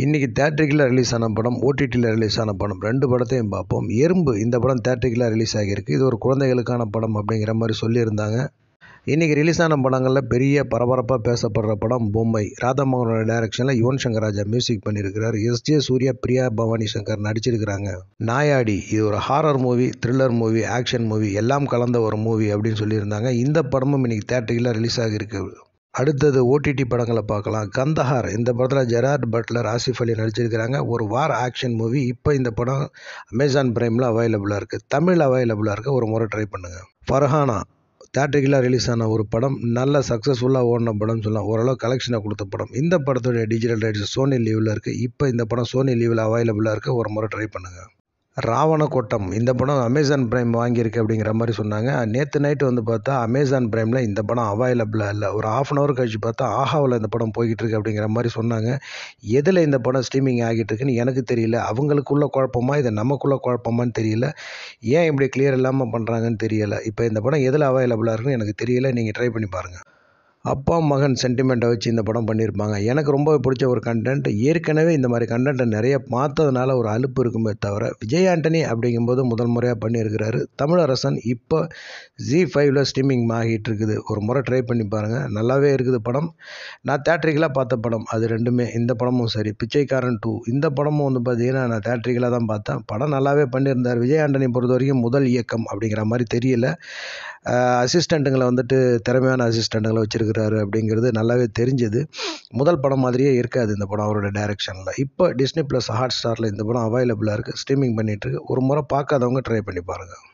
இன்றைக்கி தேட்டரிக்கில் ரிலீஸ் ஆன படம் ஓடிடியில் ரிலீஸ் ஆன படம் ரெண்டு படத்தையும் பார்ப்போம் எறும்பு இந்த படம் தேட்டரிக்கில் ரிலீஸ் ஆகியிருக்கு இது ஒரு குழந்தைகளுக்கான படம் அப்படிங்கிற மாதிரி சொல்லியிருந்தாங்க இன்றைக்கி ரிலீஸ் ஆன படங்களில் பெரிய பரபரப்பாக பேசப்படுற படம் பொம்மை ராதாமோகனோட டைரக்ஷனில் யுவன் சங்கர் ராஜா மியூசிக் பண்ணியிருக்கிறார் எஸ் ஜே சூர்யா பிரியா பவானி சங்கர் நடிச்சிருக்கிறாங்க நாயாடி இது ஒரு horror movie thriller movie action movie எல்லாம் கலந்த ஒரு மூவி அப்படின்னு சொல்லியிருந்தாங்க இந்த படமும் இன்றைக்கி தேட்டரிக்கில் ரிலீஸ் ஆகியிருக்கு அடுத்தது ஓடிடி படங்களை பார்க்கலாம் கந்தஹார் இந்த படத்தில் ஜெரார்ட் பட்லர் ஆசிஃப் அலி நடிச்சிருக்கிறாங்க ஒரு வார் ஆக்ஷன் மூவி இப்போ இந்த படம் அமேசான் ப்ரைமில் அவைலபிளாக இருக்குது தமிழ் அவைலபிளாக இருக்குது ஒரு முறை ட்ரை பண்ணுங்கள் ஃபர்ஹானா தேட்டரிக்கெலாம் ரிலீஸ் ஆன ஒரு படம் நல்ல சக்ஸஸ்ஃபுல்லாக ஓடின படம்னு சொல்லலாம் ஓரளவு கலெக்ஷனை கொடுத்த படம் இந்த படத்துடைய டிஜிட்டல் ரைட்ஸ் சோனி லீவில் இருக்குது இப்போ இந்த படம் சோனி லீவில் அவைலபிளாக இருக்குது ஒரு முறை ட்ரை பண்ணுங்கள் ராவணக்கோட்டம் இந்த படம் அமேசான் பிரைம் வாங்கியிருக்கு அப்படிங்கிற மாதிரி சொன்னாங்க நேற்று நைட்டு வந்து பார்த்தா அமேசான் பிரைமில் இந்த படம் அவைலபிளாக இல்லை ஒரு ஆஃப் அன் ஹவர் கழிச்சு பார்த்தா ஆஹாவில் இந்த படம் போய்கிட்டு இருக்கு அப்படிங்கிற மாதிரி சொன்னாங்க எதில் இந்த படம் ஸ்ட்ரீமிங் ஆகிட்டு இருக்குன்னு எனக்கு தெரியல அவங்களுக்குள்ள குழப்பமா இது நமக்குள்ள குழப்பமான்னு தெரியல ஏன் இப்படி கிளியர் இல்லாமல் பண்ணுறாங்கன்னு தெரியல இப்போ இந்த படம் எதில் அவைலபிளாக இருக்குன்னு எனக்கு தெரியல நீங்கள் ட்ரை பண்ணி பாருங்கள் அப்பா மகன் சென்டிமெண்ட்டை வச்சு இந்த படம் பண்ணியிருப்பாங்க எனக்கு ரொம்ப பிடிச்ச ஒரு கண்டென்ட் ஏற்கனவே இந்த மாதிரி கண்டென்ட்டை நிறைய பார்த்ததுனால ஒரு அலுப்பு இருக்குமே தவிர விஜய் ஆண்டனி அப்படிங்கும்போது முதல் முறையாக பண்ணியிருக்கிறாரு தமிழரசன் இப்போ ஜி ஃபைவ்ல ஸ்ட்ரீமிங் ஆகிட்டு இருக்குது ஒரு முறை ட்ரை பண்ணி பாருங்கள் நல்லாவே இருக்குது படம் நான் தேட்ரிக்கலாக பார்த்த படம் அது ரெண்டுமே இந்த படமும் சரி பிச்சைக்காரன் டூ இந்த படமும் வந்து பார்த்தீங்கன்னா நான் தேட்ரிக்கலாக தான் பார்த்தேன் படம் நல்லாவே பண்ணியிருந்தார் விஜய் ஆண்டனி பொறுத்த வரைக்கும் முதல் இயக்கம் அப்படிங்கிற மாதிரி தெரியல அசிஸ்டண்ட்டுங்களை வந்துட்டு திறமையான அசிஸ்டண்ட்டுங்களை வச்சுருக்கிறாரு அப்படிங்கிறது நல்லாவே தெரிஞ்சது முதல் படம் மாதிரியே இருக்காது இந்த படம் அவரோட டைரெக்ஷனில் இப்போ டிஸ்னி ப்ளஸ் ஹாட் ஸ்டாரில் இந்த படம் அவைலபிளாக இருக்குது ஸ்ட்ரீமிங் பண்ணிகிட்ருக்கு ஒரு முறை பார்க்காதவங்க ட்ரை பண்ணி பாருங்கள்